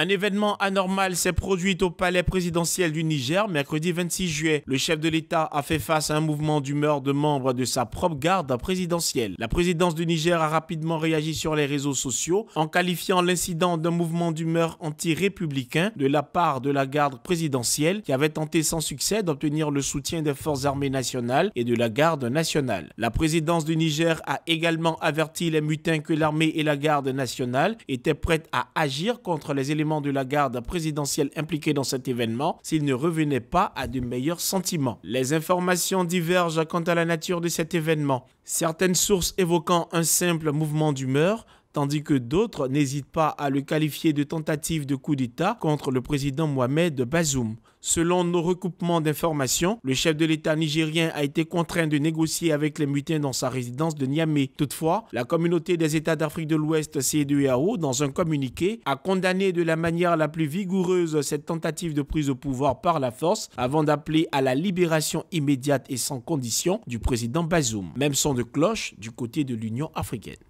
Un événement anormal s'est produit au palais présidentiel du Niger mercredi 26 juillet. Le chef de l'État a fait face à un mouvement d'humeur de membres de sa propre garde présidentielle. La présidence du Niger a rapidement réagi sur les réseaux sociaux en qualifiant l'incident d'un mouvement d'humeur anti-républicain de la part de la garde présidentielle qui avait tenté sans succès d'obtenir le soutien des forces armées nationales et de la garde nationale. La présidence du Niger a également averti les mutins que l'armée et la garde nationale étaient prêtes à agir contre les éléments de la garde présidentielle impliquée dans cet événement s'il ne revenait pas à de meilleurs sentiments. Les informations divergent quant à la nature de cet événement. Certaines sources évoquant un simple mouvement d'humeur, tandis que d'autres n'hésitent pas à le qualifier de tentative de coup d'État contre le président Mohamed Bazoum. Selon nos recoupements d'informations, le chef de l'État nigérien a été contraint de négocier avec les mutins dans sa résidence de Niamey. Toutefois, la communauté des États d'Afrique de l'Ouest, CEDEAO, dans un communiqué, a condamné de la manière la plus vigoureuse cette tentative de prise au pouvoir par la force avant d'appeler à la libération immédiate et sans condition du président Bazoum. Même son de cloche du côté de l'Union africaine.